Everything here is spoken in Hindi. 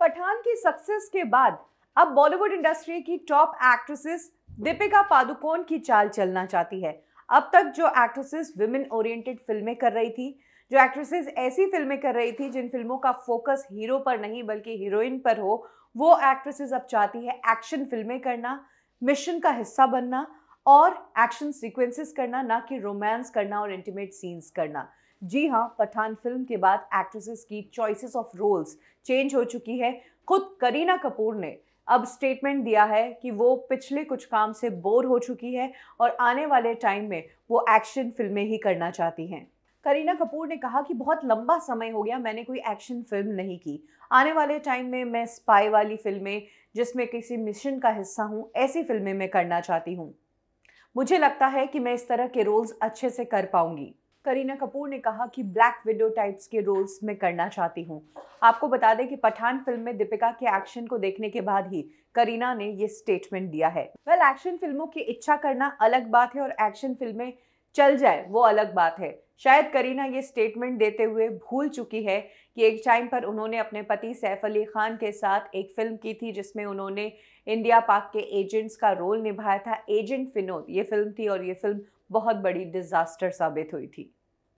पठान की सक्सेस के बाद अब बॉलीवुड इंडस्ट्री की टॉप एक्ट्रेसेस दीपिका पादुकोण की चाल चलना चाहती है अब तक जो एक्ट्रेसेस विमेन ओरिएंटेड फिल्में कर रही थी जो एक्ट्रेसेस ऐसी फिल्में कर रही थी जिन फिल्मों का फोकस हीरो पर नहीं बल्कि हीरोइन पर हो वो एक्ट्रेसेस अब चाहती है एक्शन फिल्में करना मिशन का हिस्सा बनना और एक्शन सीक्वेंसेस करना ना कि रोमांस करना और इंटीमेट सीन्स करना जी हाँ पठान फिल्म के बाद एक्ट्रेसेस की चॉइसेस ऑफ रोल्स चेंज हो चुकी है खुद करीना कपूर ने अब स्टेटमेंट दिया है कि वो पिछले कुछ काम से बोर हो चुकी है और आने वाले टाइम में वो एक्शन फिल्में ही करना चाहती हैं करीना कपूर ने कहा कि बहुत लंबा समय हो गया मैंने कोई एक्शन फिल्म नहीं की आने वाले टाइम में मैं स्पाई वाली फिल्में जिसमें किसी मिशन का हिस्सा हूँ ऐसी फिल्में मैं करना चाहती हूँ मुझे लगता है कि मैं इस तरह के रोल्स अच्छे से कर पाऊंगी करीना कपूर ने कहा कि ब्लैक विडो टाइप्स के रोल्स मैं करना चाहती हूँ आपको बता दें कि पठान फिल्म में दीपिका के एक्शन को देखने के बाद ही करीना ने ये स्टेटमेंट दिया है वेल well, एक्शन फिल्मों की इच्छा करना अलग बात है और एक्शन फिल्में चल जाए वो अलग बात है शायद करीना ये स्टेटमेंट देते हुए भूल चुकी है कि एक टाइम पर उन्होंने अपने पति सैफ अली खान के साथ एक फिल्म की थी जिसमें उन्होंने इंडिया पाक के एजेंट्स का रोल निभाया था एजेंट फिनोद ये फिल्म थी और ये फिल्म बहुत बड़ी डिज़ास्टर साबित हुई थी